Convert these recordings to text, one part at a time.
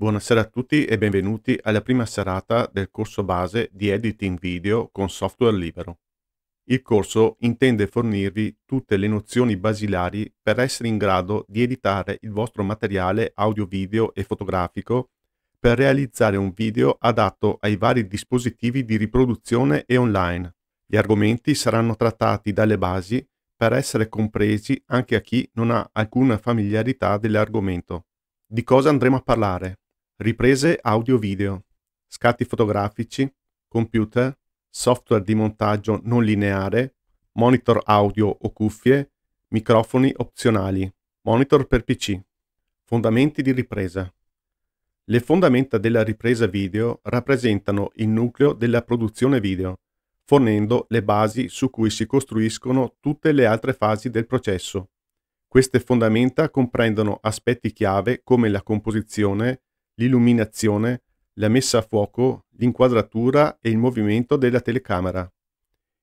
Buonasera a tutti e benvenuti alla prima serata del corso base di editing video con software libero. Il corso intende fornirvi tutte le nozioni basilari per essere in grado di editare il vostro materiale audio, video e fotografico per realizzare un video adatto ai vari dispositivi di riproduzione e online. Gli argomenti saranno trattati dalle basi per essere compresi anche a chi non ha alcuna familiarità dell'argomento. Di cosa andremo a parlare? riprese audio-video, scatti fotografici, computer, software di montaggio non lineare, monitor audio o cuffie, microfoni opzionali, monitor per PC. Fondamenti di ripresa. Le fondamenta della ripresa video rappresentano il nucleo della produzione video, fornendo le basi su cui si costruiscono tutte le altre fasi del processo. Queste fondamenta comprendono aspetti chiave come la composizione, l'illuminazione, la messa a fuoco, l'inquadratura e il movimento della telecamera.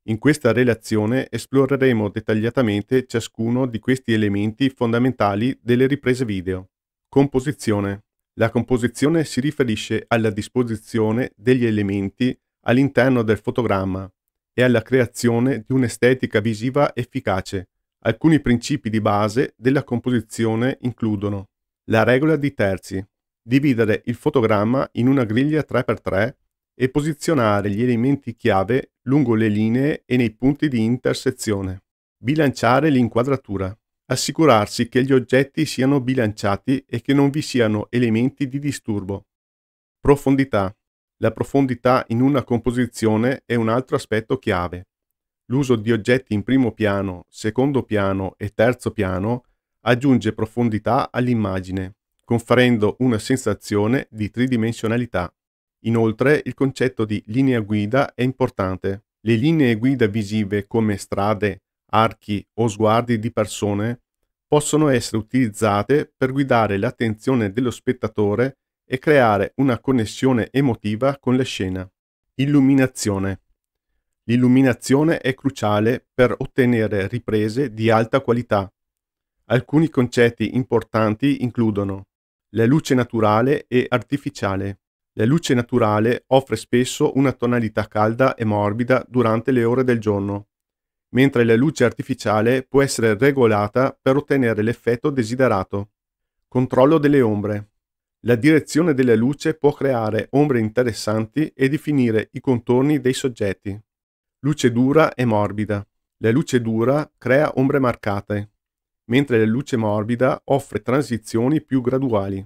In questa relazione esploreremo dettagliatamente ciascuno di questi elementi fondamentali delle riprese video. Composizione. La composizione si riferisce alla disposizione degli elementi all'interno del fotogramma e alla creazione di un'estetica visiva efficace. Alcuni principi di base della composizione includono la regola di terzi, dividere il fotogramma in una griglia 3x3 e posizionare gli elementi chiave lungo le linee e nei punti di intersezione. Bilanciare l'inquadratura. Assicurarsi che gli oggetti siano bilanciati e che non vi siano elementi di disturbo. Profondità. La profondità in una composizione è un altro aspetto chiave. L'uso di oggetti in primo piano, secondo piano e terzo piano aggiunge profondità all'immagine conferendo una sensazione di tridimensionalità. Inoltre il concetto di linea guida è importante. Le linee guida visive come strade, archi o sguardi di persone possono essere utilizzate per guidare l'attenzione dello spettatore e creare una connessione emotiva con la scena. Illuminazione. L'illuminazione è cruciale per ottenere riprese di alta qualità. Alcuni concetti importanti includono la luce naturale e artificiale. La luce naturale offre spesso una tonalità calda e morbida durante le ore del giorno, mentre la luce artificiale può essere regolata per ottenere l'effetto desiderato. Controllo delle ombre. La direzione della luce può creare ombre interessanti e definire i contorni dei soggetti. Luce dura e morbida. La luce dura crea ombre marcate, mentre la luce morbida offre transizioni più graduali.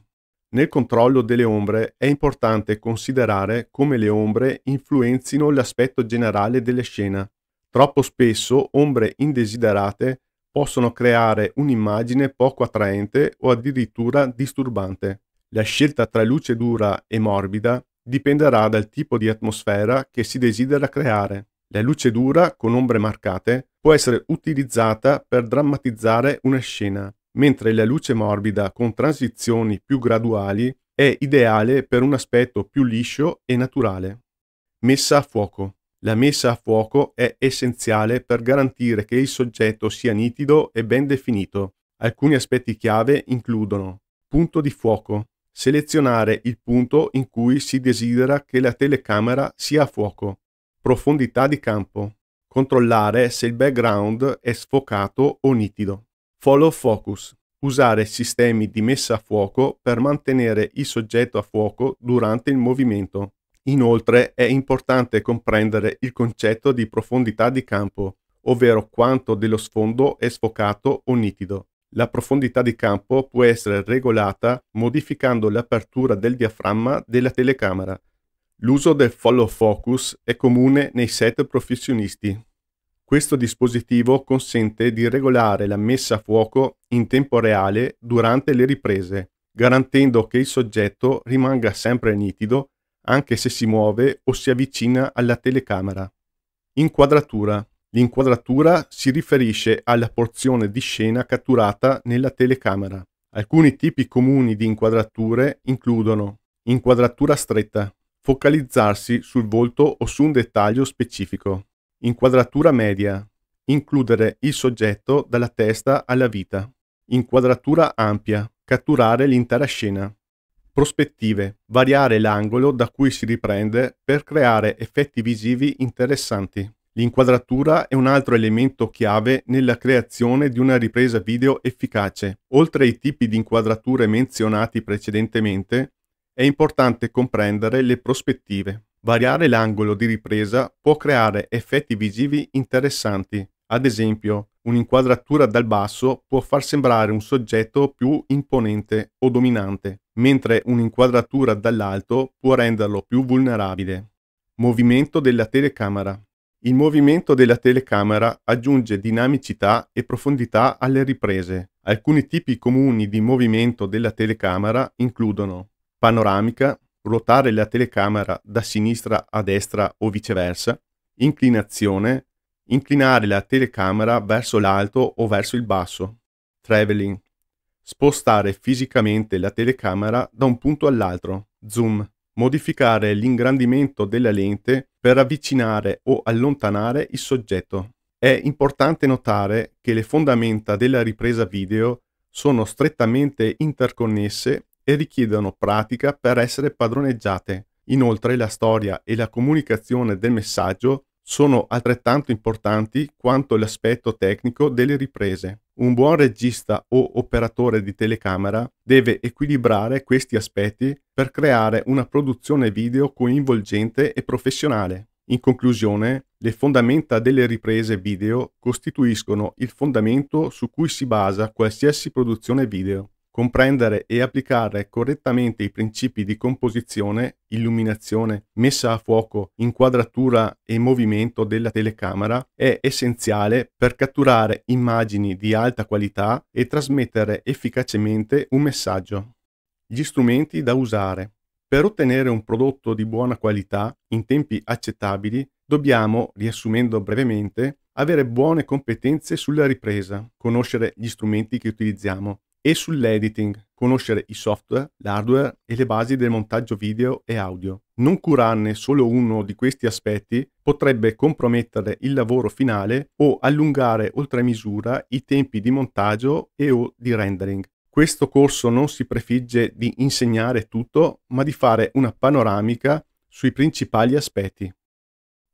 Nel controllo delle ombre è importante considerare come le ombre influenzino l'aspetto generale della scena. Troppo spesso ombre indesiderate possono creare un'immagine poco attraente o addirittura disturbante. La scelta tra luce dura e morbida dipenderà dal tipo di atmosfera che si desidera creare. La luce dura con ombre marcate può essere utilizzata per drammatizzare una scena, mentre la luce morbida con transizioni più graduali è ideale per un aspetto più liscio e naturale. Messa a fuoco. La messa a fuoco è essenziale per garantire che il soggetto sia nitido e ben definito. Alcuni aspetti chiave includono punto di fuoco, selezionare il punto in cui si desidera che la telecamera sia a fuoco, profondità di campo, Controllare se il background è sfocato o nitido. Follow focus. Usare sistemi di messa a fuoco per mantenere il soggetto a fuoco durante il movimento. Inoltre è importante comprendere il concetto di profondità di campo, ovvero quanto dello sfondo è sfocato o nitido. La profondità di campo può essere regolata modificando l'apertura del diaframma della telecamera L'uso del follow focus è comune nei set professionisti. Questo dispositivo consente di regolare la messa a fuoco in tempo reale durante le riprese, garantendo che il soggetto rimanga sempre nitido anche se si muove o si avvicina alla telecamera. Inquadratura. L'inquadratura si riferisce alla porzione di scena catturata nella telecamera. Alcuni tipi comuni di inquadrature includono inquadratura stretta, focalizzarsi sul volto o su un dettaglio specifico. Inquadratura media. Includere il soggetto dalla testa alla vita. Inquadratura ampia. Catturare l'intera scena. Prospettive. Variare l'angolo da cui si riprende per creare effetti visivi interessanti. L'inquadratura è un altro elemento chiave nella creazione di una ripresa video efficace. Oltre ai tipi di inquadrature menzionati precedentemente, è importante comprendere le prospettive. Variare l'angolo di ripresa può creare effetti visivi interessanti. Ad esempio, un'inquadratura dal basso può far sembrare un soggetto più imponente o dominante, mentre un'inquadratura dall'alto può renderlo più vulnerabile. Movimento della telecamera. Il movimento della telecamera aggiunge dinamicità e profondità alle riprese. Alcuni tipi comuni di movimento della telecamera includono panoramica, ruotare la telecamera da sinistra a destra o viceversa, inclinazione, inclinare la telecamera verso l'alto o verso il basso, traveling, spostare fisicamente la telecamera da un punto all'altro, zoom, modificare l'ingrandimento della lente per avvicinare o allontanare il soggetto. È importante notare che le fondamenta della ripresa video sono strettamente interconnesse e richiedono pratica per essere padroneggiate. Inoltre la storia e la comunicazione del messaggio sono altrettanto importanti quanto l'aspetto tecnico delle riprese. Un buon regista o operatore di telecamera deve equilibrare questi aspetti per creare una produzione video coinvolgente e professionale. In conclusione, le fondamenta delle riprese video costituiscono il fondamento su cui si basa qualsiasi produzione video comprendere e applicare correttamente i principi di composizione, illuminazione, messa a fuoco, inquadratura e movimento della telecamera è essenziale per catturare immagini di alta qualità e trasmettere efficacemente un messaggio. Gli strumenti da usare. Per ottenere un prodotto di buona qualità in tempi accettabili dobbiamo, riassumendo brevemente, avere buone competenze sulla ripresa, conoscere gli strumenti che utilizziamo, e sull'editing, conoscere i software, l'hardware e le basi del montaggio video e audio. Non curarne solo uno di questi aspetti potrebbe compromettere il lavoro finale o allungare oltre misura i tempi di montaggio e o di rendering. Questo corso non si prefigge di insegnare tutto, ma di fare una panoramica sui principali aspetti.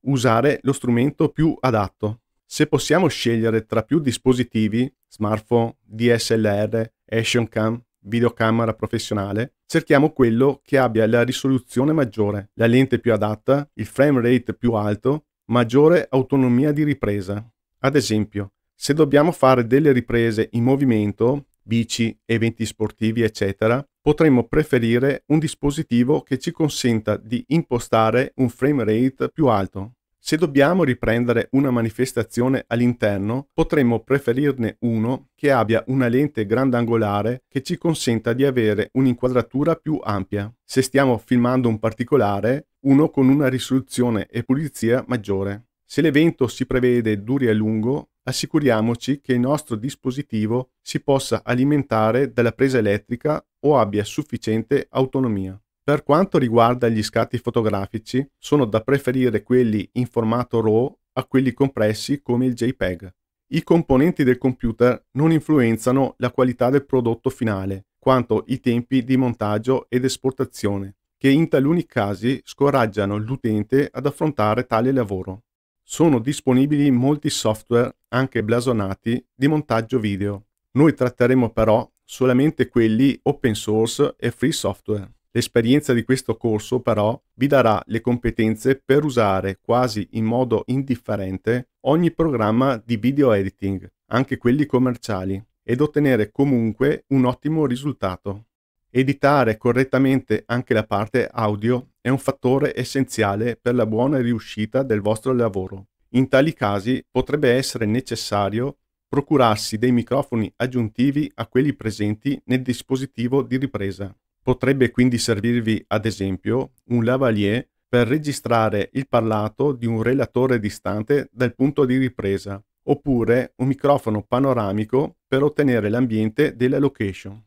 Usare lo strumento più adatto. Se possiamo scegliere tra più dispositivi, smartphone, DSLR action cam, videocamera professionale, cerchiamo quello che abbia la risoluzione maggiore, la lente più adatta, il frame rate più alto, maggiore autonomia di ripresa. Ad esempio, se dobbiamo fare delle riprese in movimento, bici, eventi sportivi, eccetera, potremmo preferire un dispositivo che ci consenta di impostare un frame rate più alto. Se dobbiamo riprendere una manifestazione all'interno, potremmo preferirne uno che abbia una lente grandangolare che ci consenta di avere un'inquadratura più ampia. Se stiamo filmando un particolare, uno con una risoluzione e pulizia maggiore. Se l'evento si prevede duri a lungo, assicuriamoci che il nostro dispositivo si possa alimentare dalla presa elettrica o abbia sufficiente autonomia. Per quanto riguarda gli scatti fotografici, sono da preferire quelli in formato RAW a quelli compressi come il JPEG. I componenti del computer non influenzano la qualità del prodotto finale, quanto i tempi di montaggio ed esportazione, che in taluni casi scoraggiano l'utente ad affrontare tale lavoro. Sono disponibili molti software, anche blasonati, di montaggio video. Noi tratteremo però solamente quelli open source e free software. L'esperienza di questo corso però vi darà le competenze per usare quasi in modo indifferente ogni programma di video editing, anche quelli commerciali, ed ottenere comunque un ottimo risultato. Editare correttamente anche la parte audio è un fattore essenziale per la buona riuscita del vostro lavoro. In tali casi potrebbe essere necessario procurarsi dei microfoni aggiuntivi a quelli presenti nel dispositivo di ripresa. Potrebbe quindi servirvi, ad esempio, un lavalier per registrare il parlato di un relatore distante dal punto di ripresa, oppure un microfono panoramico per ottenere l'ambiente della location.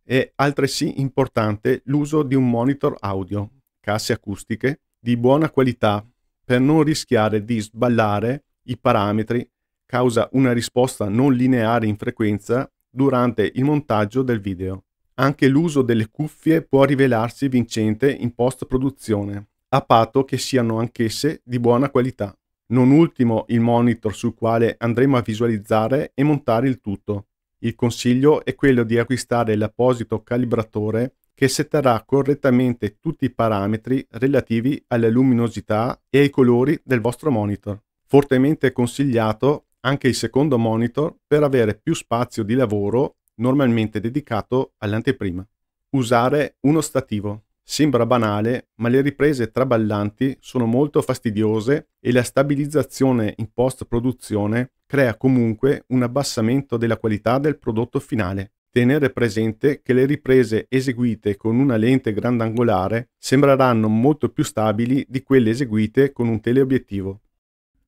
È altresì importante l'uso di un monitor audio, casse acustiche, di buona qualità per non rischiare di sballare i parametri causa una risposta non lineare in frequenza durante il montaggio del video. Anche l'uso delle cuffie può rivelarsi vincente in post-produzione, a patto che siano anch'esse di buona qualità. Non ultimo il monitor sul quale andremo a visualizzare e montare il tutto. Il consiglio è quello di acquistare l'apposito calibratore che setterà correttamente tutti i parametri relativi alla luminosità e ai colori del vostro monitor. Fortemente consigliato anche il secondo monitor per avere più spazio di lavoro normalmente dedicato all'anteprima. Usare uno stativo. Sembra banale, ma le riprese traballanti sono molto fastidiose e la stabilizzazione in post-produzione crea comunque un abbassamento della qualità del prodotto finale. Tenere presente che le riprese eseguite con una lente grandangolare sembreranno molto più stabili di quelle eseguite con un teleobiettivo.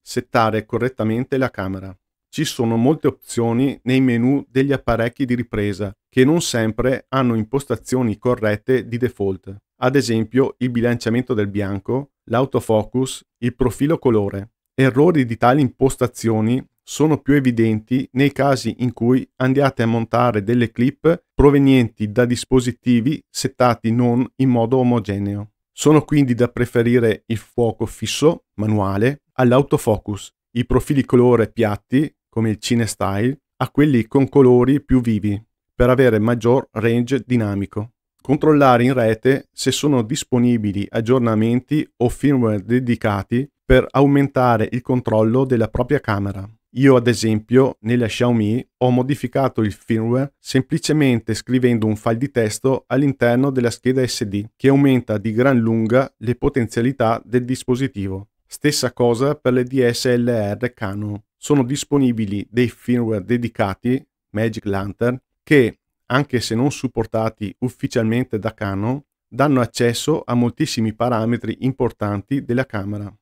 Settare correttamente la camera ci sono molte opzioni nei menu degli apparecchi di ripresa che non sempre hanno impostazioni corrette di default, ad esempio il bilanciamento del bianco, l'autofocus, il profilo colore. Errori di tali impostazioni sono più evidenti nei casi in cui andiate a montare delle clip provenienti da dispositivi settati non in modo omogeneo. Sono quindi da preferire il fuoco fisso, manuale, all'autofocus, i profili colore piatti come il CineStyle, a quelli con colori più vivi, per avere maggior range dinamico. Controllare in rete se sono disponibili aggiornamenti o firmware dedicati per aumentare il controllo della propria camera. Io ad esempio nella Xiaomi ho modificato il firmware semplicemente scrivendo un file di testo all'interno della scheda SD che aumenta di gran lunga le potenzialità del dispositivo. Stessa cosa per le DSLR Canon sono disponibili dei firmware dedicati, Magic Lantern, che, anche se non supportati ufficialmente da Canon, danno accesso a moltissimi parametri importanti della camera.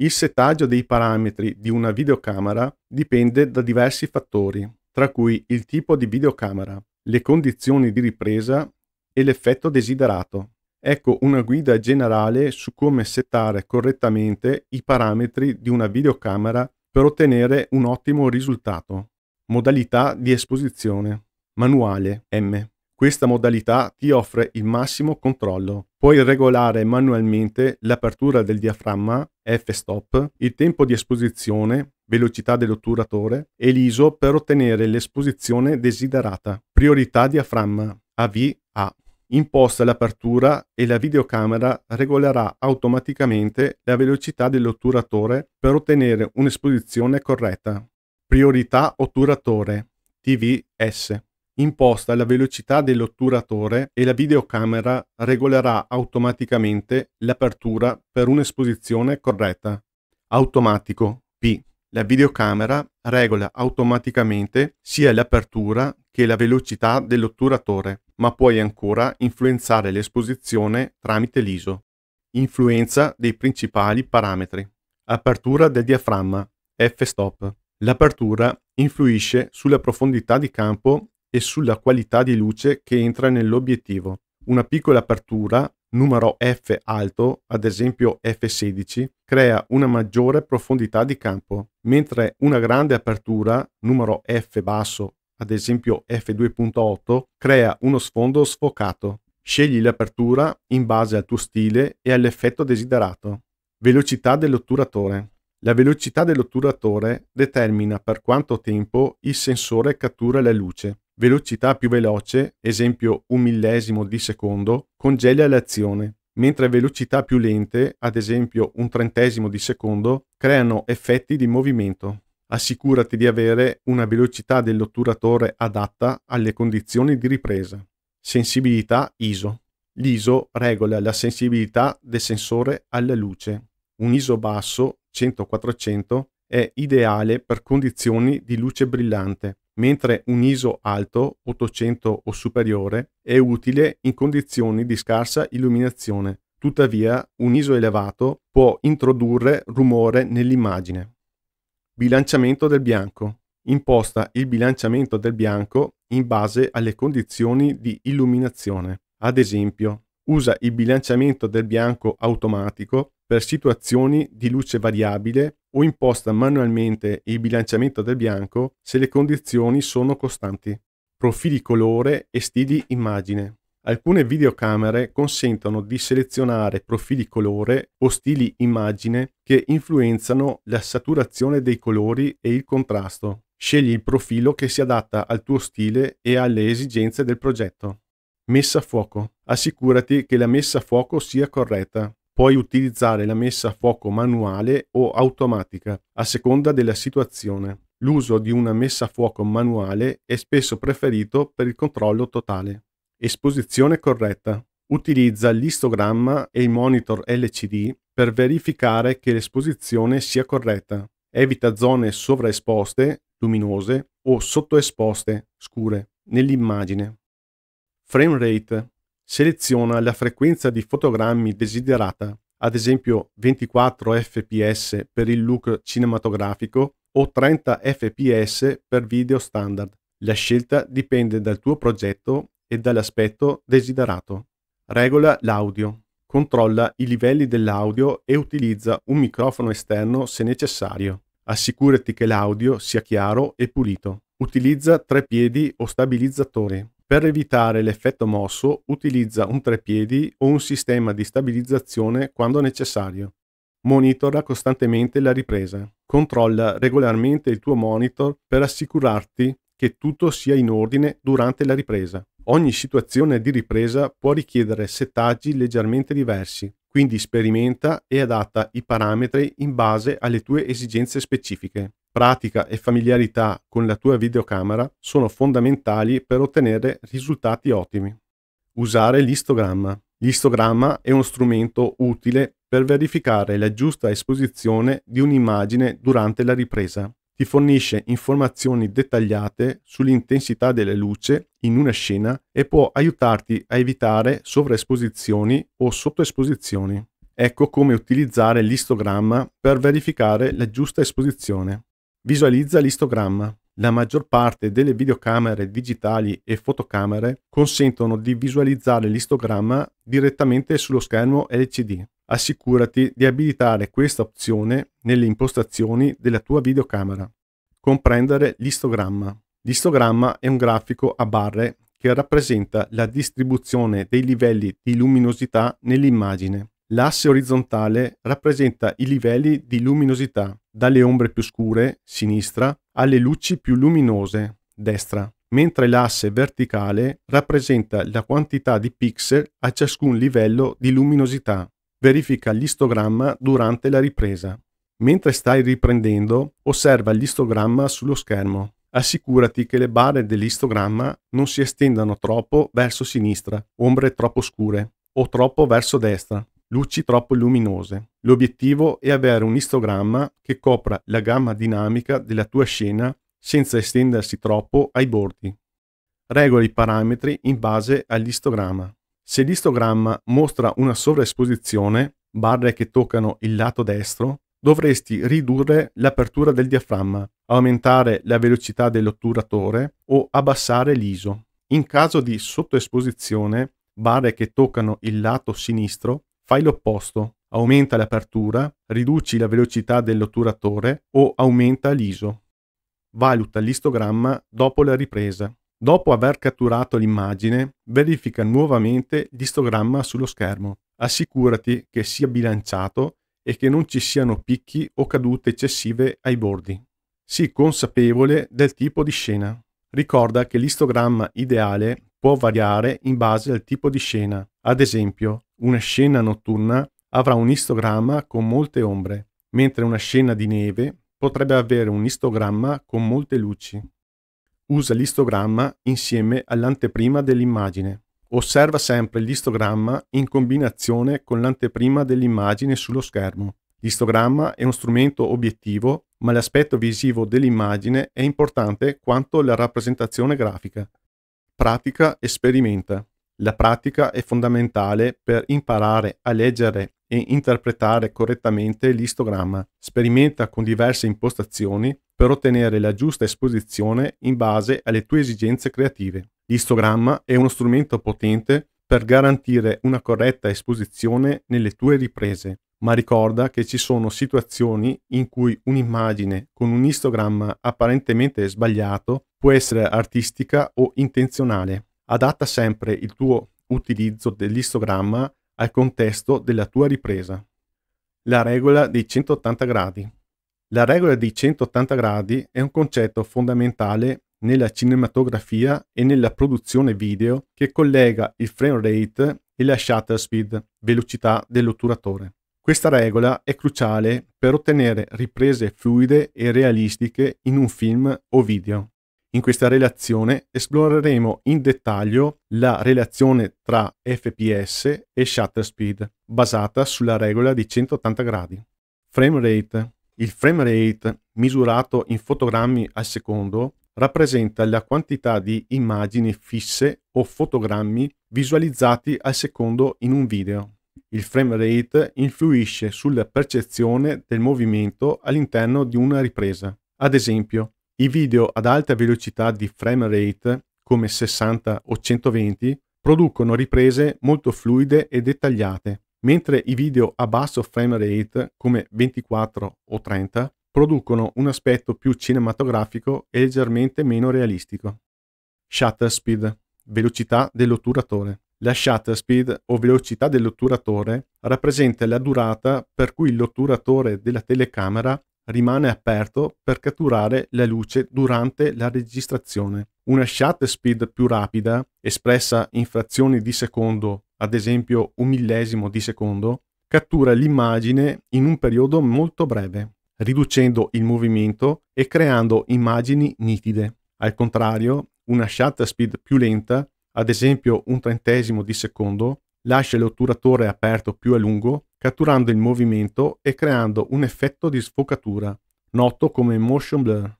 Il settaggio dei parametri di una videocamera dipende da diversi fattori, tra cui il tipo di videocamera, le condizioni di ripresa e l'effetto desiderato. Ecco una guida generale su come settare correttamente i parametri di una videocamera per ottenere un ottimo risultato. Modalità di esposizione. Manuale M. Questa modalità ti offre il massimo controllo. Puoi regolare manualmente l'apertura del diaframma, f-stop, il tempo di esposizione, velocità dell'otturatore e l'ISO per ottenere l'esposizione desiderata. Priorità diaframma AVA imposta l'apertura e la videocamera regolerà automaticamente la velocità dell'otturatore per ottenere un'esposizione corretta. Priorità otturatore TVS. Imposta la velocità dell'otturatore e la videocamera regolerà automaticamente l'apertura per un'esposizione corretta. Automatico P. La videocamera regola automaticamente sia l'apertura che la velocità dell'otturatore ma puoi ancora influenzare l'esposizione tramite l'ISO. Influenza dei principali parametri. Apertura del diaframma, f-stop. L'apertura influisce sulla profondità di campo e sulla qualità di luce che entra nell'obiettivo. Una piccola apertura, numero f alto, ad esempio f16, crea una maggiore profondità di campo, mentre una grande apertura, numero f basso, ad esempio f2.8, crea uno sfondo sfocato. Scegli l'apertura in base al tuo stile e all'effetto desiderato. Velocità dell'otturatore. La velocità dell'otturatore determina per quanto tempo il sensore cattura la luce. Velocità più veloce, esempio un millesimo di secondo, congela l'azione, mentre velocità più lente, ad esempio un trentesimo di secondo, creano effetti di movimento assicurati di avere una velocità dell'otturatore adatta alle condizioni di ripresa. Sensibilità ISO. L'ISO regola la sensibilità del sensore alla luce. Un ISO basso 100-400 è ideale per condizioni di luce brillante, mentre un ISO alto 800 o superiore è utile in condizioni di scarsa illuminazione. Tuttavia, un ISO elevato può introdurre rumore nell'immagine. Bilanciamento del bianco. Imposta il bilanciamento del bianco in base alle condizioni di illuminazione. Ad esempio, usa il bilanciamento del bianco automatico per situazioni di luce variabile o imposta manualmente il bilanciamento del bianco se le condizioni sono costanti. Profili colore e stili immagine. Alcune videocamere consentono di selezionare profili colore o stili immagine che influenzano la saturazione dei colori e il contrasto. Scegli il profilo che si adatta al tuo stile e alle esigenze del progetto. Messa a fuoco. Assicurati che la messa a fuoco sia corretta. Puoi utilizzare la messa a fuoco manuale o automatica, a seconda della situazione. L'uso di una messa a fuoco manuale è spesso preferito per il controllo totale. Esposizione corretta. Utilizza l'istogramma e i monitor LCD per verificare che l'esposizione sia corretta. Evita zone sovraesposte, luminose o sottoesposte, scure, nell'immagine. Frame rate. Seleziona la frequenza di fotogrammi desiderata, ad esempio 24 fps per il look cinematografico o 30 fps per video standard. La scelta dipende dal tuo progetto e dall'aspetto desiderato. Regola l'audio, controlla i livelli dell'audio e utilizza un microfono esterno se necessario. Assicurati che l'audio sia chiaro e pulito. Utilizza trepiedi o stabilizzatori. Per evitare l'effetto mosso utilizza un trepiedi o un sistema di stabilizzazione quando necessario. Monitora costantemente la ripresa. Controlla regolarmente il tuo monitor per assicurarti che tutto sia in ordine durante la ripresa. Ogni situazione di ripresa può richiedere settaggi leggermente diversi, quindi sperimenta e adatta i parametri in base alle tue esigenze specifiche. Pratica e familiarità con la tua videocamera sono fondamentali per ottenere risultati ottimi. Usare l'istogramma. L'istogramma è uno strumento utile per verificare la giusta esposizione di un'immagine durante la ripresa ti fornisce informazioni dettagliate sull'intensità della luce in una scena e può aiutarti a evitare sovraesposizioni o sottoesposizioni. Ecco come utilizzare l'istogramma per verificare la giusta esposizione. Visualizza l'istogramma. La maggior parte delle videocamere digitali e fotocamere consentono di visualizzare l'istogramma direttamente sullo schermo LCD assicurati di abilitare questa opzione nelle impostazioni della tua videocamera. Comprendere l'istogramma. L'istogramma è un grafico a barre che rappresenta la distribuzione dei livelli di luminosità nell'immagine. L'asse orizzontale rappresenta i livelli di luminosità, dalle ombre più scure, sinistra, alle luci più luminose, destra, mentre l'asse verticale rappresenta la quantità di pixel a ciascun livello di luminosità, verifica l'istogramma durante la ripresa. Mentre stai riprendendo, osserva l'istogramma sullo schermo. Assicurati che le barre dell'istogramma non si estendano troppo verso sinistra, ombre troppo scure, o troppo verso destra, luci troppo luminose. L'obiettivo è avere un istogramma che copra la gamma dinamica della tua scena senza estendersi troppo ai bordi. Regola i parametri in base all'istogramma. Se l'istogramma mostra una sovraesposizione, barre che toccano il lato destro, dovresti ridurre l'apertura del diaframma, aumentare la velocità dell'otturatore o abbassare l'ISO. In caso di sottoesposizione, barre che toccano il lato sinistro, fai l'opposto, aumenta l'apertura, riduci la velocità dell'otturatore o aumenta l'ISO. Valuta l'istogramma dopo la ripresa. Dopo aver catturato l'immagine, verifica nuovamente l'istogramma sullo schermo. Assicurati che sia bilanciato e che non ci siano picchi o cadute eccessive ai bordi. Sii consapevole del tipo di scena. Ricorda che l'istogramma ideale può variare in base al tipo di scena. Ad esempio, una scena notturna avrà un istogramma con molte ombre, mentre una scena di neve potrebbe avere un istogramma con molte luci. Usa l'istogramma insieme all'anteprima dell'immagine. Osserva sempre l'istogramma in combinazione con l'anteprima dell'immagine sullo schermo. L'istogramma è uno strumento obiettivo, ma l'aspetto visivo dell'immagine è importante quanto la rappresentazione grafica. Pratica e sperimenta. La pratica è fondamentale per imparare a leggere e interpretare correttamente l'istogramma. Sperimenta con diverse impostazioni per ottenere la giusta esposizione in base alle tue esigenze creative. L'istogramma è uno strumento potente per garantire una corretta esposizione nelle tue riprese, ma ricorda che ci sono situazioni in cui un'immagine con un istogramma apparentemente sbagliato può essere artistica o intenzionale. Adatta sempre il tuo utilizzo dell'istogramma al contesto della tua ripresa. La regola dei 180 gradi. La regola dei 180 gradi è un concetto fondamentale nella cinematografia e nella produzione video che collega il frame rate e la shutter speed, velocità dell'otturatore. Questa regola è cruciale per ottenere riprese fluide e realistiche in un film o video. In questa relazione esploreremo in dettaglio la relazione tra FPS e shutter speed, basata sulla regola di 180 gradi. Frame rate il frame rate, misurato in fotogrammi al secondo, rappresenta la quantità di immagini fisse o fotogrammi visualizzati al secondo in un video. Il frame rate influisce sulla percezione del movimento all'interno di una ripresa. Ad esempio, i video ad alta velocità di frame rate, come 60 o 120, producono riprese molto fluide e dettagliate, mentre i video a basso frame rate come 24 o 30 producono un aspetto più cinematografico e leggermente meno realistico. Shutter speed, velocità dell'otturatore. La shutter speed o velocità dell'otturatore rappresenta la durata per cui l'otturatore della telecamera rimane aperto per catturare la luce durante la registrazione. Una shutter speed più rapida, espressa in frazioni di secondo ad esempio un millesimo di secondo, cattura l'immagine in un periodo molto breve, riducendo il movimento e creando immagini nitide. Al contrario, una shutter speed più lenta, ad esempio un trentesimo di secondo, lascia l'otturatore aperto più a lungo, catturando il movimento e creando un effetto di sfocatura, noto come motion blur.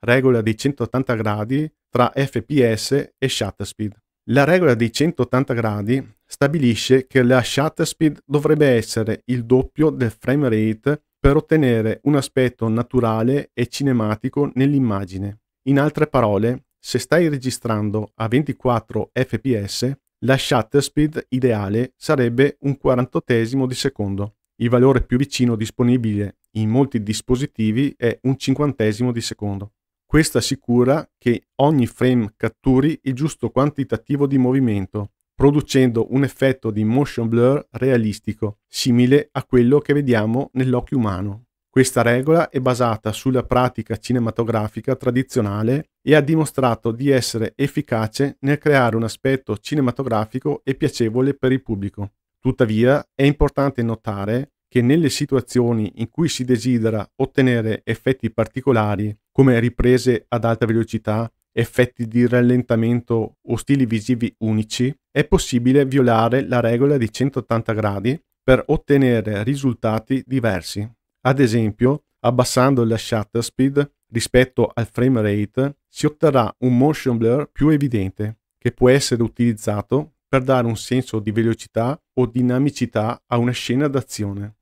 Regola di 180 gradi tra FPS e shutter speed. La regola dei 180 gradi stabilisce che la shutter speed dovrebbe essere il doppio del frame rate per ottenere un aspetto naturale e cinematico nell'immagine. In altre parole, se stai registrando a 24 fps, la shutter speed ideale sarebbe un 48 di secondo. Il valore più vicino disponibile in molti dispositivi è un 50 di secondo. Questa assicura che ogni frame catturi il giusto quantitativo di movimento, producendo un effetto di motion blur realistico, simile a quello che vediamo nell'occhio umano. Questa regola è basata sulla pratica cinematografica tradizionale e ha dimostrato di essere efficace nel creare un aspetto cinematografico e piacevole per il pubblico. Tuttavia, è importante notare che nelle situazioni in cui si desidera ottenere effetti particolari come riprese ad alta velocità, effetti di rallentamento o stili visivi unici, è possibile violare la regola di 180 gradi per ottenere risultati diversi. Ad esempio, abbassando la shutter speed rispetto al frame rate, si otterrà un motion blur più evidente, che può essere utilizzato per dare un senso di velocità o dinamicità a una scena d'azione.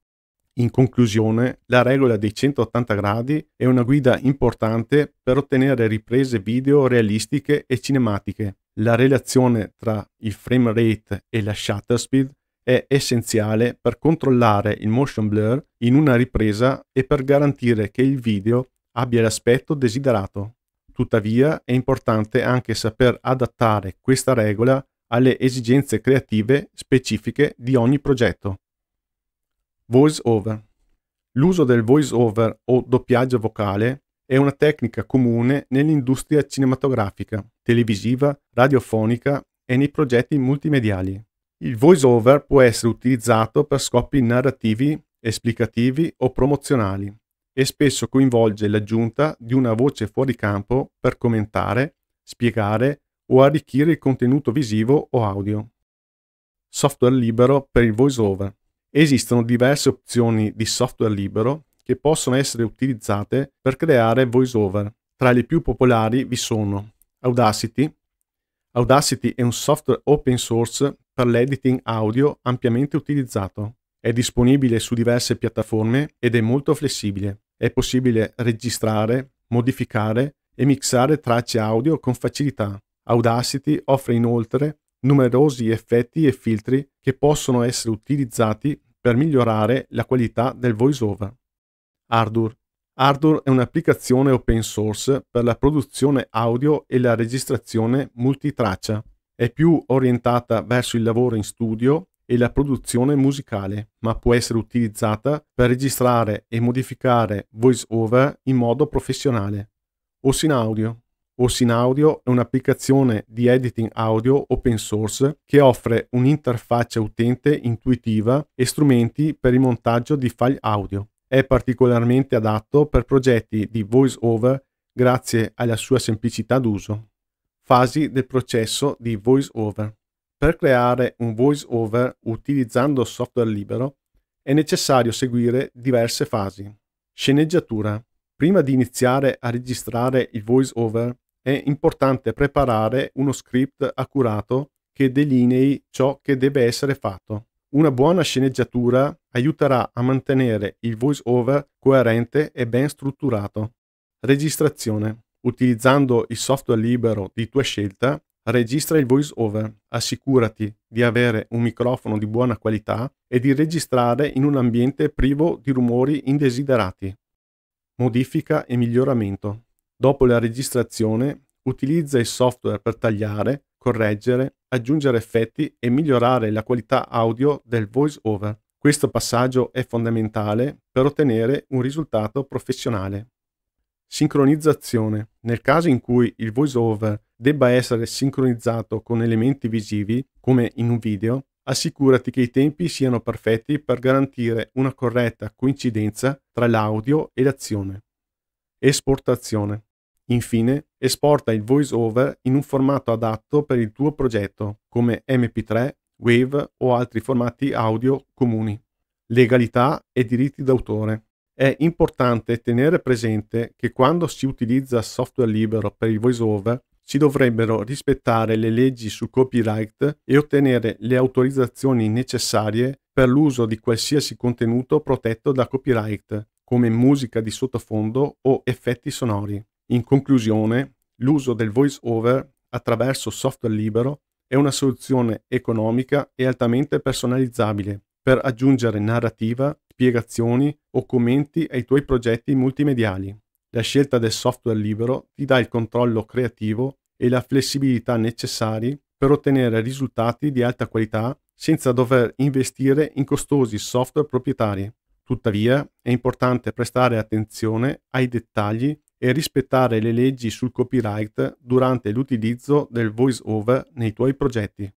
In conclusione, la regola dei 180 gradi è una guida importante per ottenere riprese video realistiche e cinematiche. La relazione tra il frame rate e la shutter speed è essenziale per controllare il motion blur in una ripresa e per garantire che il video abbia l'aspetto desiderato. Tuttavia è importante anche saper adattare questa regola alle esigenze creative specifiche di ogni progetto. Voice over. L'uso del voice over o doppiaggio vocale è una tecnica comune nell'industria cinematografica, televisiva, radiofonica e nei progetti multimediali. Il voice over può essere utilizzato per scopi narrativi, esplicativi o promozionali e spesso coinvolge l'aggiunta di una voce fuori campo per commentare, spiegare o arricchire il contenuto visivo o audio. Software libero per il voice over. Esistono diverse opzioni di software libero che possono essere utilizzate per creare voiceover. Tra le più popolari vi sono Audacity. Audacity è un software open source per l'editing audio ampiamente utilizzato. È disponibile su diverse piattaforme ed è molto flessibile. È possibile registrare, modificare e mixare tracce audio con facilità. Audacity offre inoltre numerosi effetti e filtri che possono essere utilizzati per migliorare la qualità del voiceover. Ardour. Ardour è un'applicazione open source per la produzione audio e la registrazione multitraccia. È più orientata verso il lavoro in studio e la produzione musicale, ma può essere utilizzata per registrare e modificare voiceover in modo professionale. Osin Audio Osin Audio è un'applicazione di editing audio open source che offre un'interfaccia utente intuitiva e strumenti per il montaggio di file audio. È particolarmente adatto per progetti di voice-over grazie alla sua semplicità d'uso. Fasi del processo di voice-over. Per creare un voice-over utilizzando software libero è necessario seguire diverse fasi. Sceneggiatura. Prima di iniziare a registrare il voice-over è importante preparare uno script accurato che delinei ciò che deve essere fatto. Una buona sceneggiatura aiuterà a mantenere il voice over coerente e ben strutturato. Registrazione. Utilizzando il software libero di tua scelta, registra il voice over. Assicurati di avere un microfono di buona qualità e di registrare in un ambiente privo di rumori indesiderati. Modifica e miglioramento. Dopo la registrazione utilizza il software per tagliare, correggere, aggiungere effetti e migliorare la qualità audio del voice over. Questo passaggio è fondamentale per ottenere un risultato professionale. Sincronizzazione. Nel caso in cui il voiceover debba essere sincronizzato con elementi visivi, come in un video, assicurati che i tempi siano perfetti per garantire una corretta coincidenza tra l'audio e l'azione. Esportazione. Infine, esporta il voiceover in un formato adatto per il tuo progetto, come MP3, Wave o altri formati audio comuni. Legalità e diritti d'autore. È importante tenere presente che quando si utilizza software libero per il voiceover si dovrebbero rispettare le leggi su copyright e ottenere le autorizzazioni necessarie per l'uso di qualsiasi contenuto protetto da copyright, come musica di sottofondo o effetti sonori. In conclusione, l'uso del voice-over attraverso software libero è una soluzione economica e altamente personalizzabile per aggiungere narrativa, spiegazioni o commenti ai tuoi progetti multimediali. La scelta del software libero ti dà il controllo creativo e la flessibilità necessari per ottenere risultati di alta qualità senza dover investire in costosi software proprietari. Tuttavia, è importante prestare attenzione ai dettagli e rispettare le leggi sul copyright durante l'utilizzo del voice-over nei tuoi progetti.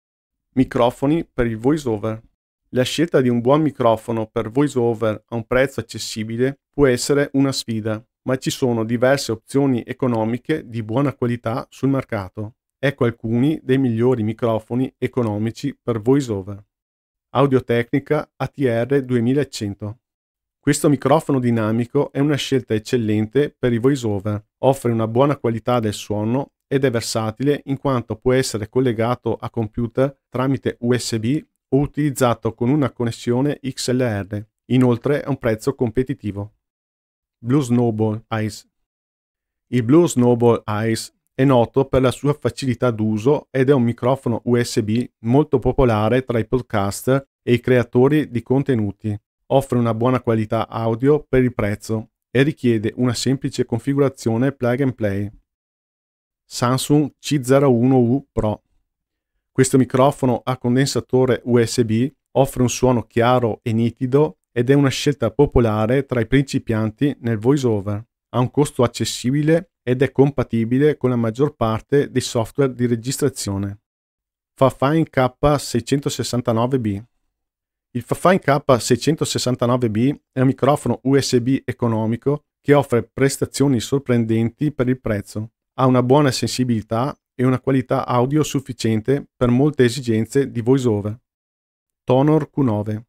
Microfoni per il voice-over. La scelta di un buon microfono per voice-over a un prezzo accessibile può essere una sfida, ma ci sono diverse opzioni economiche di buona qualità sul mercato. Ecco alcuni dei migliori microfoni economici per voice-over. Audio Tecnica ATR 2100 questo microfono dinamico è una scelta eccellente per i voiceover, offre una buona qualità del suono ed è versatile in quanto può essere collegato a computer tramite USB o utilizzato con una connessione XLR. Inoltre è un prezzo competitivo. Blue Snowball Eyes Il Blue Snowball Eyes è noto per la sua facilità d'uso ed è un microfono USB molto popolare tra i podcaster e i creatori di contenuti offre una buona qualità audio per il prezzo e richiede una semplice configurazione plug and play. Samsung C01U Pro. Questo microfono a condensatore USB offre un suono chiaro e nitido ed è una scelta popolare tra i principianti nel voiceover. Ha un costo accessibile ed è compatibile con la maggior parte dei software di registrazione. Fa Fine K669B il Fafine K669B è un microfono USB economico che offre prestazioni sorprendenti per il prezzo. Ha una buona sensibilità e una qualità audio sufficiente per molte esigenze di voiceover. Tonor Q9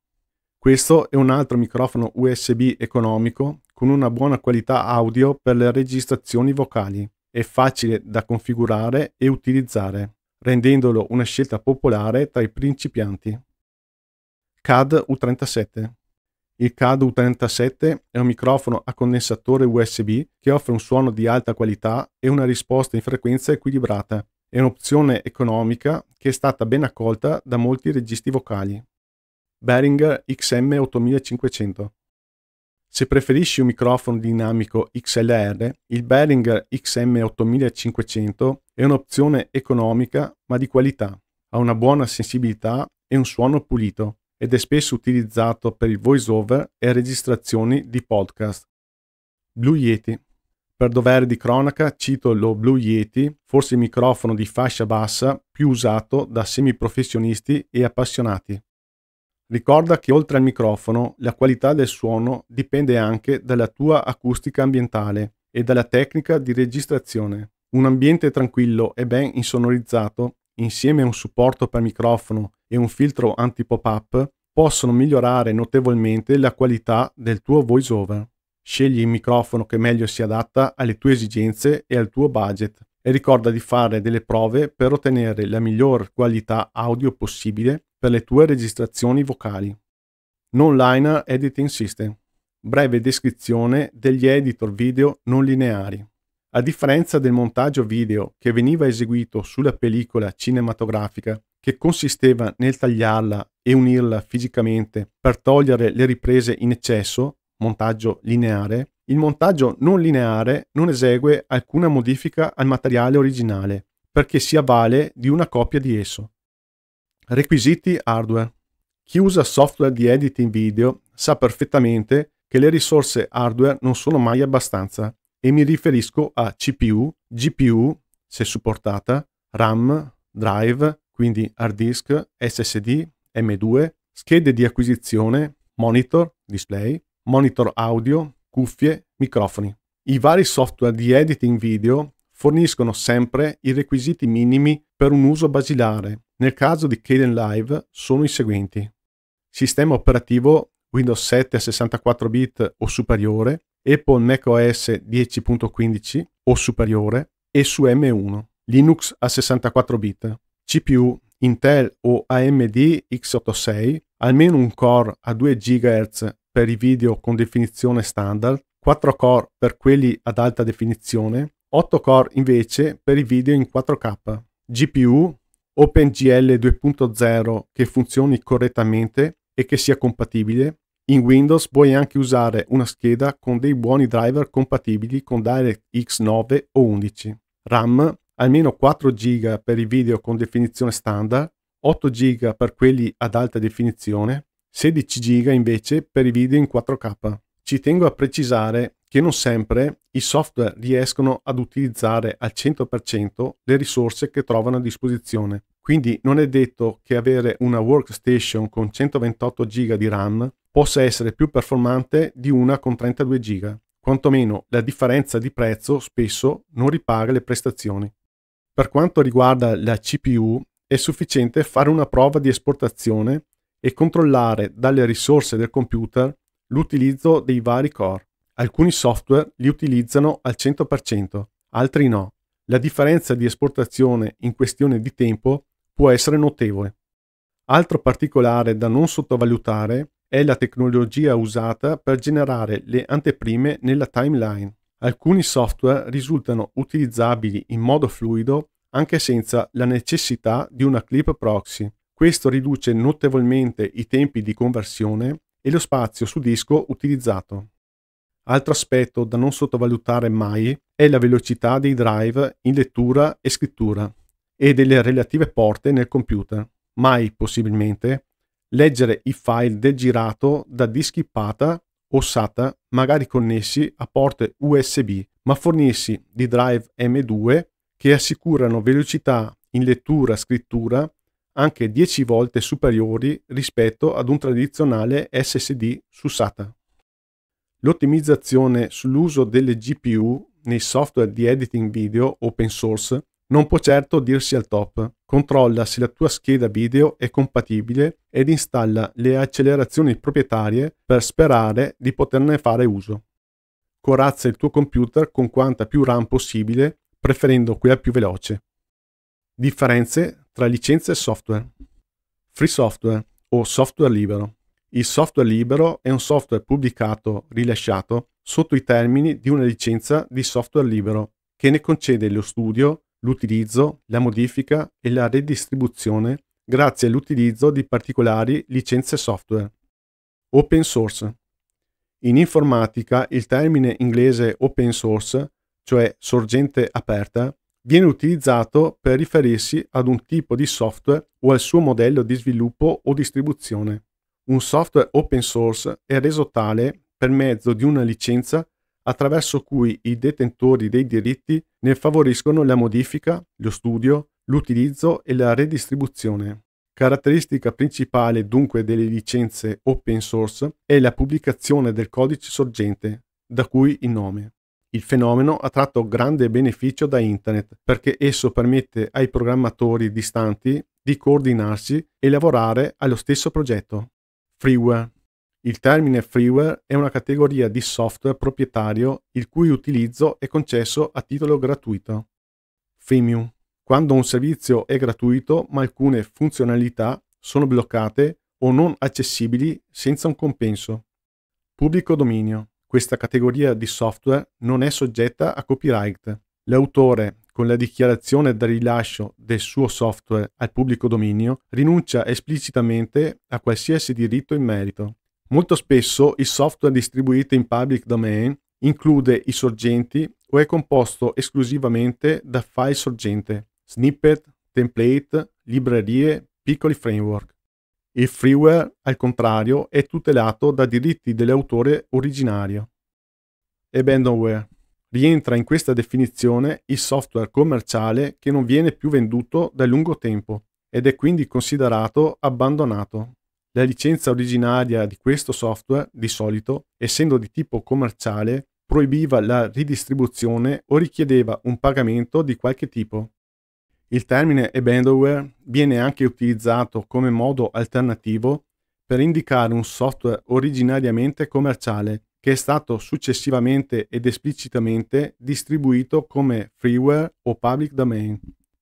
Questo è un altro microfono USB economico con una buona qualità audio per le registrazioni vocali. È facile da configurare e utilizzare, rendendolo una scelta popolare tra i principianti. CAD U37. Il CAD U37 è un microfono a condensatore USB che offre un suono di alta qualità e una risposta in frequenza equilibrata. È un'opzione economica che è stata ben accolta da molti registi vocali. Behringer XM8500 se preferisci un microfono dinamico XLR, il Behringer XM8500 è un'opzione economica ma di qualità. Ha una buona sensibilità e un suono pulito ed è spesso utilizzato per il over e registrazioni di podcast. Blue Yeti. Per dovere di cronaca cito lo Blue Yeti, forse il microfono di fascia bassa più usato da semiprofessionisti e appassionati. Ricorda che oltre al microfono la qualità del suono dipende anche dalla tua acustica ambientale e dalla tecnica di registrazione. Un ambiente tranquillo e ben insonorizzato, insieme a un supporto per microfono e un filtro anti-pop-up possono migliorare notevolmente la qualità del tuo voiceover. Scegli il microfono che meglio si adatta alle tue esigenze e al tuo budget e ricorda di fare delle prove per ottenere la miglior qualità audio possibile per le tue registrazioni vocali. Non-Liner Editing System. Breve descrizione degli editor video non lineari. A differenza del montaggio video che veniva eseguito sulla pellicola cinematografica che consisteva nel tagliarla e unirla fisicamente per togliere le riprese in eccesso, montaggio lineare, il montaggio non lineare non esegue alcuna modifica al materiale originale perché si avvale di una copia di esso. Requisiti hardware. Chi usa software di editing video sa perfettamente che le risorse hardware non sono mai abbastanza e mi riferisco a CPU, GPU, se supportata, RAM, drive, quindi hard disk, SSD, M2, schede di acquisizione, monitor, display, monitor audio, cuffie, microfoni. I vari software di editing video forniscono sempre i requisiti minimi per un uso basilare. Nel caso di Caden Live sono i seguenti. Sistema operativo Windows 7 a 64 bit o superiore, Apple macOS 10.15 o superiore e su M1, Linux a 64 bit. CPU Intel o AMD x86, almeno un core a 2 GHz per i video con definizione standard, 4 core per quelli ad alta definizione, 8 core invece per i video in 4K. GPU OpenGL 2.0 che funzioni correttamente e che sia compatibile. In Windows puoi anche usare una scheda con dei buoni driver compatibili con DirectX 9 o 11. RAM almeno 4 GB per i video con definizione standard, 8 GB per quelli ad alta definizione, 16 GB invece per i video in 4K. Ci tengo a precisare che non sempre i software riescono ad utilizzare al 100% le risorse che trovano a disposizione. Quindi non è detto che avere una workstation con 128 GB di RAM possa essere più performante di una con 32 GB. Quantomeno la differenza di prezzo spesso non ripaga le prestazioni. Per quanto riguarda la CPU, è sufficiente fare una prova di esportazione e controllare dalle risorse del computer l'utilizzo dei vari core. Alcuni software li utilizzano al 100%, altri no. La differenza di esportazione in questione di tempo può essere notevole. Altro particolare da non sottovalutare è la tecnologia usata per generare le anteprime nella timeline. Alcuni software risultano utilizzabili in modo fluido anche senza la necessità di una clip proxy. Questo riduce notevolmente i tempi di conversione e lo spazio su disco utilizzato. Altro aspetto da non sottovalutare mai è la velocità dei drive in lettura e scrittura e delle relative porte nel computer. Mai, possibilmente, leggere i file del girato da dischippata o SATA, magari connessi a porte USB, ma fornissi di drive M2 che assicurano velocità in lettura scrittura anche 10 volte superiori rispetto ad un tradizionale SSD su SATA. L'ottimizzazione sull'uso delle GPU nei software di editing video open source non può certo dirsi al top. Controlla se la tua scheda video è compatibile ed installa le accelerazioni proprietarie per sperare di poterne fare uso. Corazza il tuo computer con quanta più RAM possibile, preferendo quella più veloce. Differenze tra licenze e software. Free software o software libero. Il software libero è un software pubblicato, rilasciato, sotto i termini di una licenza di software libero, che ne concede lo studio, l'utilizzo, la modifica e la redistribuzione grazie all'utilizzo di particolari licenze software. Open source. In informatica il termine inglese open source, cioè sorgente aperta, viene utilizzato per riferirsi ad un tipo di software o al suo modello di sviluppo o distribuzione. Un software open source è reso tale per mezzo di una licenza attraverso cui i detentori dei diritti ne favoriscono la modifica, lo studio, l'utilizzo e la redistribuzione. Caratteristica principale dunque delle licenze open source è la pubblicazione del codice sorgente, da cui il nome. Il fenomeno ha tratto grande beneficio da Internet perché esso permette ai programmatori distanti di coordinarsi e lavorare allo stesso progetto. Freeware il termine freeware è una categoria di software proprietario il cui utilizzo è concesso a titolo gratuito. Freemium. Quando un servizio è gratuito ma alcune funzionalità sono bloccate o non accessibili senza un compenso. Pubblico dominio. Questa categoria di software non è soggetta a copyright. L'autore, con la dichiarazione del rilascio del suo software al pubblico dominio, rinuncia esplicitamente a qualsiasi diritto in merito. Molto spesso il software distribuito in public domain include i sorgenti o è composto esclusivamente da file sorgente, snippet, template, librerie, piccoli framework. Il freeware, al contrario, è tutelato da diritti dell'autore originario. Abandonware. Rientra in questa definizione il software commerciale che non viene più venduto da lungo tempo ed è quindi considerato abbandonato. La licenza originaria di questo software, di solito, essendo di tipo commerciale, proibiva la ridistribuzione o richiedeva un pagamento di qualche tipo. Il termine abandonware viene anche utilizzato come modo alternativo per indicare un software originariamente commerciale che è stato successivamente ed esplicitamente distribuito come freeware o public domain.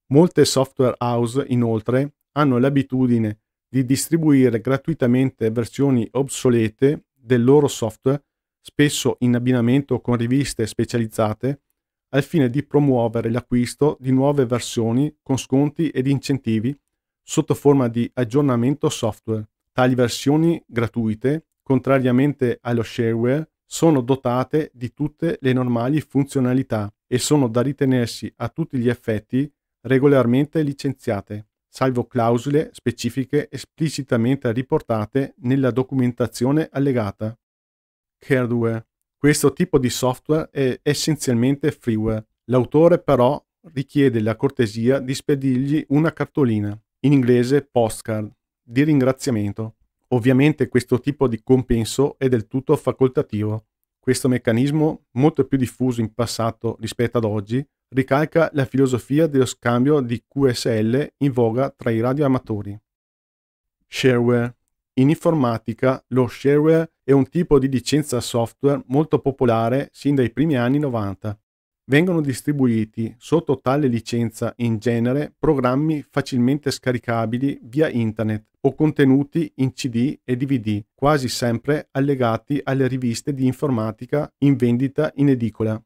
Molte software house, inoltre, hanno l'abitudine di distribuire gratuitamente versioni obsolete del loro software, spesso in abbinamento con riviste specializzate, al fine di promuovere l'acquisto di nuove versioni con sconti ed incentivi sotto forma di aggiornamento software. Tali versioni gratuite, contrariamente allo shareware, sono dotate di tutte le normali funzionalità e sono da ritenersi a tutti gli effetti regolarmente licenziate salvo clausole specifiche esplicitamente riportate nella documentazione allegata. Hardware. Questo tipo di software è essenzialmente freeware. L'autore però richiede la cortesia di spedirgli una cartolina, in inglese postcard, di ringraziamento. Ovviamente questo tipo di compenso è del tutto facoltativo. Questo meccanismo, molto più diffuso in passato rispetto ad oggi, ricalca la filosofia dello scambio di QSL in voga tra i radioamatori. Shareware. In informatica lo shareware è un tipo di licenza software molto popolare sin dai primi anni 90. Vengono distribuiti sotto tale licenza in genere programmi facilmente scaricabili via internet o contenuti in CD e DVD, quasi sempre allegati alle riviste di informatica in vendita in edicola.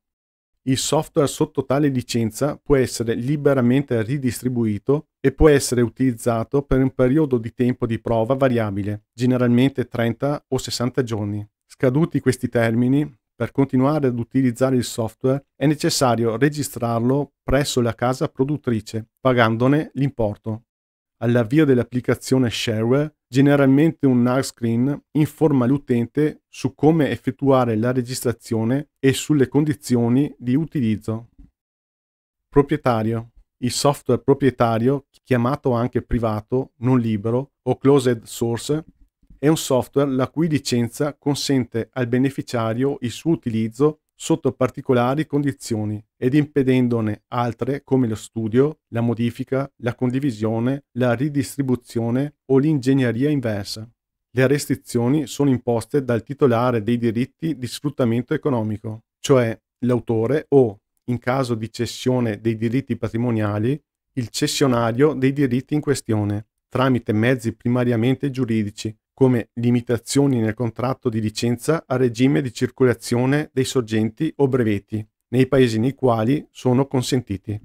Il software sotto tale licenza può essere liberamente ridistribuito e può essere utilizzato per un periodo di tempo di prova variabile, generalmente 30 o 60 giorni. Scaduti questi termini, per continuare ad utilizzare il software è necessario registrarlo presso la casa produttrice, pagandone l'importo. All'avvio dell'applicazione shareware Generalmente un NAR screen informa l'utente su come effettuare la registrazione e sulle condizioni di utilizzo. Proprietario. Il software proprietario, chiamato anche privato, non libero o closed source, è un software la cui licenza consente al beneficiario il suo utilizzo sotto particolari condizioni ed impedendone altre come lo studio, la modifica, la condivisione, la ridistribuzione o l'ingegneria inversa. Le restrizioni sono imposte dal titolare dei diritti di sfruttamento economico, cioè l'autore o, in caso di cessione dei diritti patrimoniali, il cessionario dei diritti in questione, tramite mezzi primariamente giuridici, come limitazioni nel contratto di licenza a regime di circolazione dei sorgenti o brevetti nei paesi nei quali sono consentiti.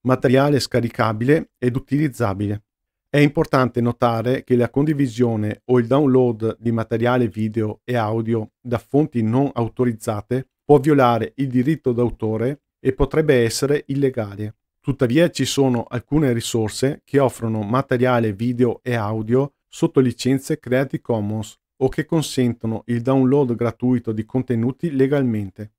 Materiale scaricabile ed utilizzabile. È importante notare che la condivisione o il download di materiale video e audio da fonti non autorizzate può violare il diritto d'autore e potrebbe essere illegale. Tuttavia ci sono alcune risorse che offrono materiale video e audio sotto licenze Creative Commons o che consentono il download gratuito di contenuti legalmente.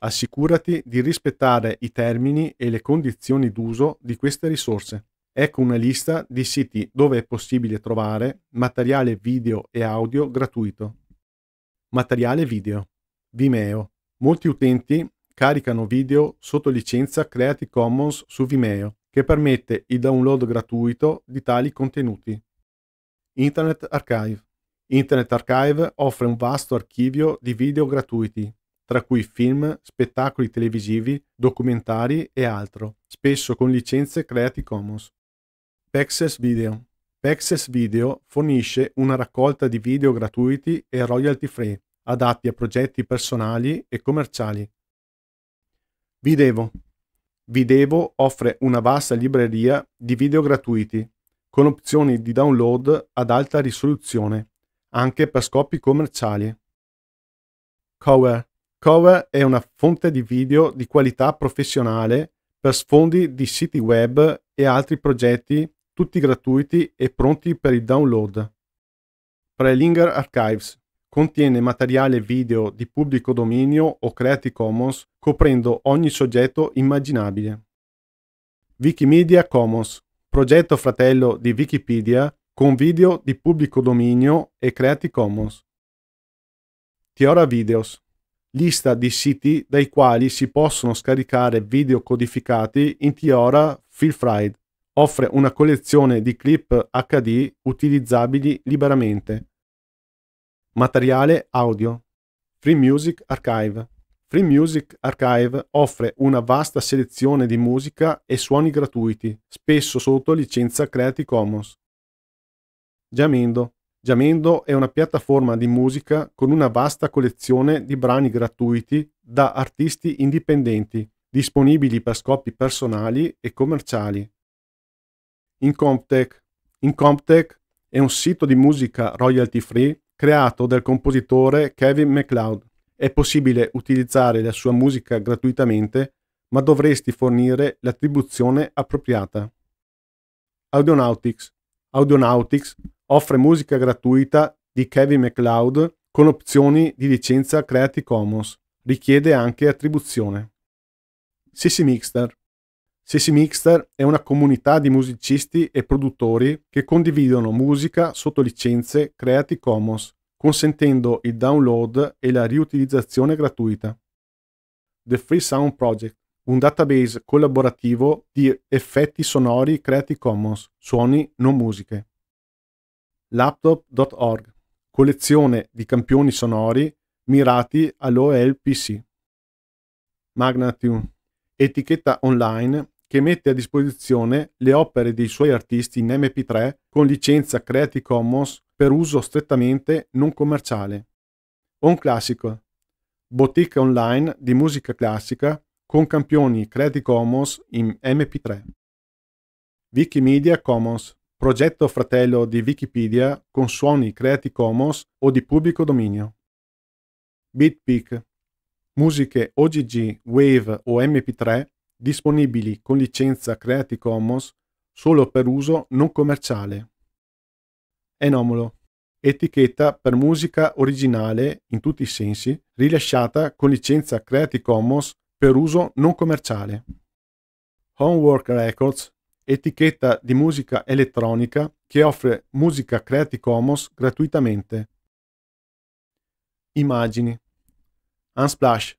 Assicurati di rispettare i termini e le condizioni d'uso di queste risorse. Ecco una lista di siti dove è possibile trovare materiale video e audio gratuito. Materiale video. Vimeo. Molti utenti caricano video sotto licenza Creative Commons su Vimeo, che permette il download gratuito di tali contenuti. Internet Archive. Internet Archive offre un vasto archivio di video gratuiti, tra cui film, spettacoli televisivi, documentari e altro, spesso con licenze Creative Commons. Pexels Video. Pexels Video fornisce una raccolta di video gratuiti e royalty free, adatti a progetti personali e commerciali. Videvo. Videvo offre una vasta libreria di video gratuiti, con opzioni di download ad alta risoluzione, anche per scopi commerciali. Cover. Cover è una fonte di video di qualità professionale per sfondi di siti web e altri progetti, tutti gratuiti e pronti per il download. Prelinger Archives contiene materiale video di pubblico dominio o Creative Commons coprendo ogni soggetto immaginabile. Wikimedia Commons progetto fratello di Wikipedia con video di pubblico dominio e Creative Commons. Tiora Videos. Lista di siti dai quali si possono scaricare video codificati in Tiora Filfried. Offre una collezione di clip HD utilizzabili liberamente. Materiale audio. Free Music Archive. Free Music Archive offre una vasta selezione di musica e suoni gratuiti, spesso sotto licenza Creative Commons. Jamendo Jamendo è una piattaforma di musica con una vasta collezione di brani gratuiti da artisti indipendenti, disponibili per scopi personali e commerciali. Incomptech Incomptech è un sito di musica royalty free creato dal compositore Kevin MacLeod è possibile utilizzare la sua musica gratuitamente, ma dovresti fornire l'attribuzione appropriata. Audionautics Audionautics offre musica gratuita di Kevin MacLeod con opzioni di licenza Creative Commons. Richiede anche attribuzione. Sissy Mixter Sissy Mixter è una comunità di musicisti e produttori che condividono musica sotto licenze Creative Commons consentendo il download e la riutilizzazione gratuita. The Free Sound Project, un database collaborativo di effetti sonori Creative Commons, suoni non musiche. Laptop.org, collezione di campioni sonori mirati all'OLPC. Magnatune, etichetta online che mette a disposizione le opere dei suoi artisti in MP3 con licenza Creative Commons per uso strettamente non commerciale. Un classico. Boutique online di musica classica con campioni Creative Commons in MP3. Wikimedia Commons, progetto fratello di Wikipedia con suoni Creative Commons o di pubblico dominio. BitPic, musiche OGG, Wave o MP3 disponibili con licenza Creative Commons solo per uso non commerciale. Enomolo. Etichetta per musica originale in tutti i sensi, rilasciata con licenza Creative Commons per uso non commerciale. Homework Records, etichetta di musica elettronica che offre musica Creative Commons gratuitamente. Immagini. Unsplash.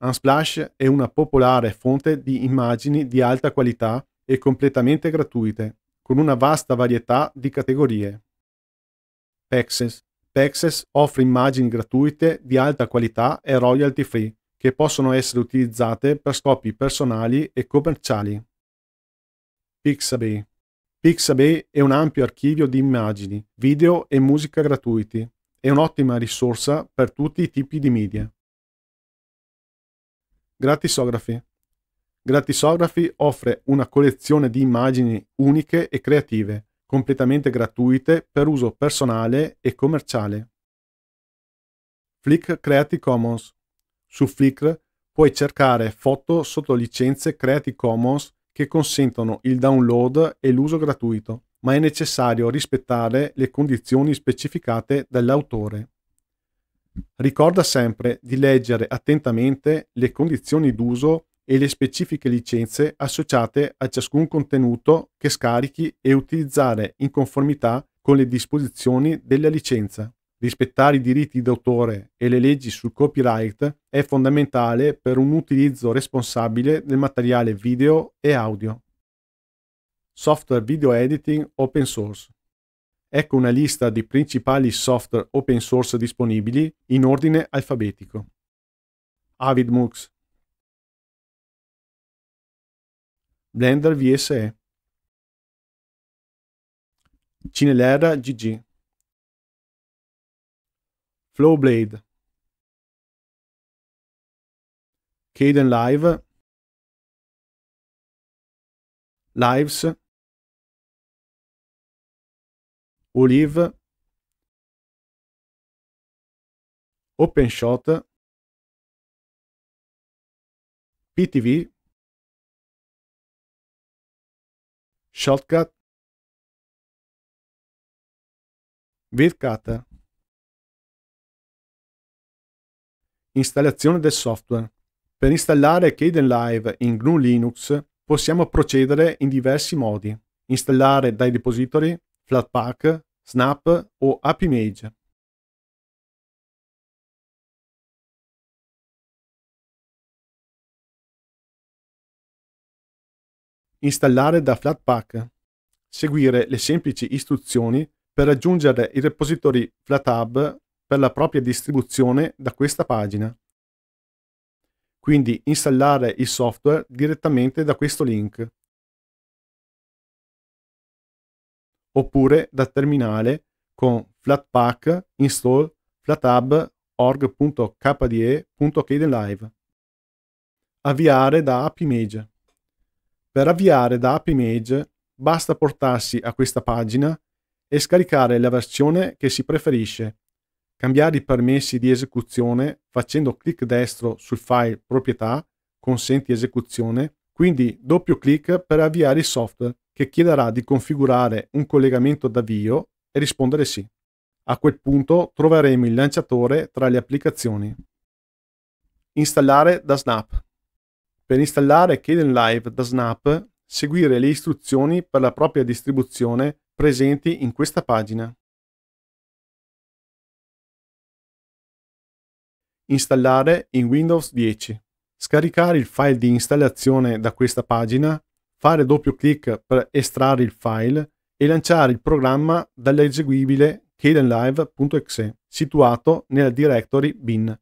Unsplash è una popolare fonte di immagini di alta qualità e completamente gratuite, con una vasta varietà di categorie. Pexels. Pexels offre immagini gratuite di alta qualità e royalty free che possono essere utilizzate per scopi personali e commerciali. Pixabay Pixabay è un ampio archivio di immagini, video e musica gratuiti. È un'ottima risorsa per tutti i tipi di media. Gratisography Gratisography offre una collezione di immagini uniche e creative completamente gratuite per uso personale e commerciale. Flickr Creative Commons Su Flickr puoi cercare foto sotto licenze Creative Commons che consentono il download e l'uso gratuito, ma è necessario rispettare le condizioni specificate dall'autore. Ricorda sempre di leggere attentamente le condizioni d'uso e le specifiche licenze associate a ciascun contenuto che scarichi e utilizzare in conformità con le disposizioni della licenza. Rispettare i diritti d'autore e le leggi sul copyright è fondamentale per un utilizzo responsabile del materiale video e audio. Software video editing open source. Ecco una lista dei principali software open source disponibili in ordine alfabetico. AvidMux Blender VSE. Cinelera GG. Flowblade. Caden Live. Lives. Olive. OpenShot. PTV. shortcut, vircata, installazione del software. Per installare Caden Live in GNU Linux possiamo procedere in diversi modi, installare dai repository, Flatpak, Snap o AppImage. installare da Flatpak, seguire le semplici istruzioni per raggiungere i repository FlatHub per la propria distribuzione da questa pagina. Quindi installare il software direttamente da questo link. Oppure da terminale con flatpak install flathub.org.kde.kdenlive. Avviare da AppImage. Per avviare da App Image basta portarsi a questa pagina e scaricare la versione che si preferisce, cambiare i permessi di esecuzione facendo clic destro sul file proprietà consenti esecuzione, quindi doppio clic per avviare il software che chiederà di configurare un collegamento d'avvio e rispondere sì. A quel punto troveremo il lanciatore tra le applicazioni. Installare da Snap per installare Kden Live da Snap, seguire le istruzioni per la propria distribuzione presenti in questa pagina. Installare in Windows 10. Scaricare il file di installazione da questa pagina, fare doppio clic per estrarre il file e lanciare il programma dall'eseguibile kdenlive.exe situato nella directory bin.